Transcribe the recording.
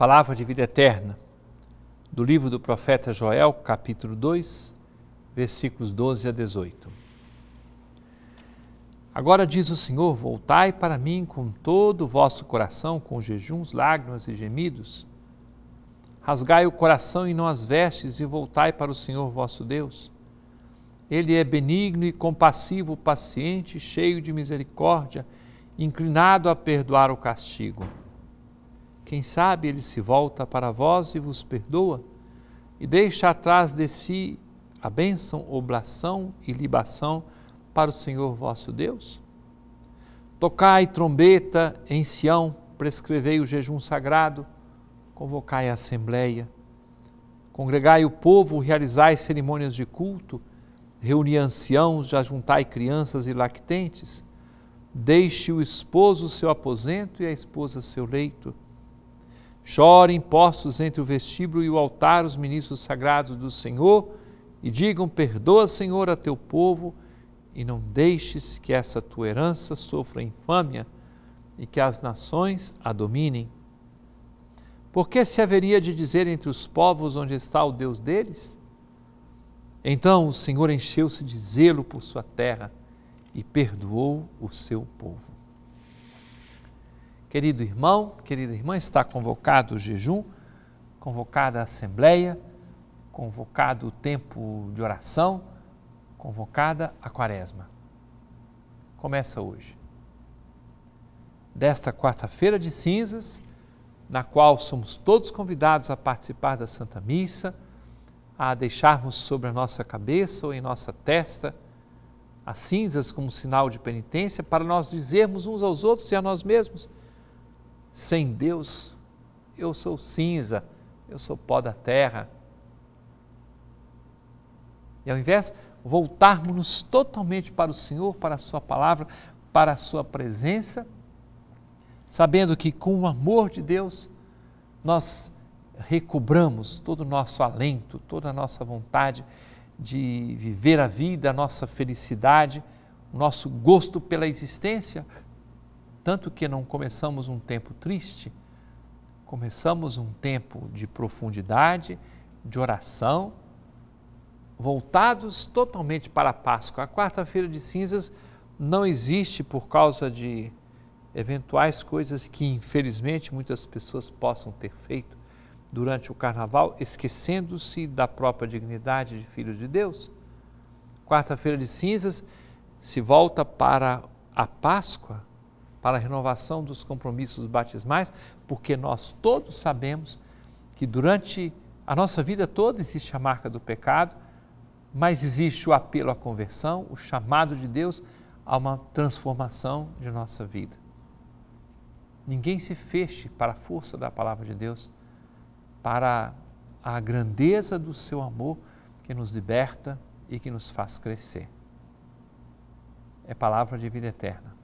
Palavra de vida eterna, do livro do profeta Joel, capítulo 2, versículos 12 a 18. Agora diz o Senhor: Voltai para mim com todo o vosso coração, com jejuns, lágrimas e gemidos. Rasgai o coração e não as vestes, e voltai para o Senhor vosso Deus. Ele é benigno e compassivo, paciente, cheio de misericórdia, inclinado a perdoar o castigo quem sabe ele se volta para vós e vos perdoa e deixa atrás de si a bênção, oblação e libação para o Senhor vosso Deus? Tocai trombeta em Sião, prescrevei o jejum sagrado, convocai a assembleia, congregai o povo, realizai cerimônias de culto, reuni anciãos, já juntai crianças e lactentes, deixe o esposo seu aposento e a esposa seu leito Chorem postos entre o vestíbulo e o altar os ministros sagrados do Senhor e digam: Perdoa, Senhor, a teu povo e não deixes que essa tua herança sofra infâmia e que as nações a dominem. Porque se haveria de dizer entre os povos onde está o Deus deles? Então o Senhor encheu-se de zelo por sua terra e perdoou o seu povo. Querido irmão, querida irmã, está convocado o jejum, convocada a assembleia, convocado o tempo de oração, convocada a quaresma. Começa hoje. Desta quarta-feira de cinzas, na qual somos todos convidados a participar da Santa Missa, a deixarmos sobre a nossa cabeça ou em nossa testa as cinzas como sinal de penitência, para nós dizermos uns aos outros e a nós mesmos: sem Deus, eu sou cinza, eu sou pó da terra. E ao invés voltarmos totalmente para o Senhor, para a Sua palavra, para a Sua presença, sabendo que com o amor de Deus nós recobramos todo o nosso alento, toda a nossa vontade de viver a vida, a nossa felicidade, o nosso gosto pela existência, tanto que não começamos um tempo triste, começamos um tempo de profundidade, de oração, voltados totalmente para a Páscoa. A quarta-feira de cinzas não existe por causa de eventuais coisas que, infelizmente, muitas pessoas possam ter feito durante o carnaval, esquecendo-se da própria dignidade de filhos de Deus. Quarta-feira de cinzas se volta para a Páscoa, para a renovação dos compromissos batismais, porque nós todos sabemos que durante a nossa vida toda existe a marca do pecado, mas existe o apelo à conversão, o chamado de Deus a uma transformação de nossa vida. Ninguém se feche para a força da palavra de Deus, para a grandeza do seu amor que nos liberta e que nos faz crescer. É palavra de vida eterna.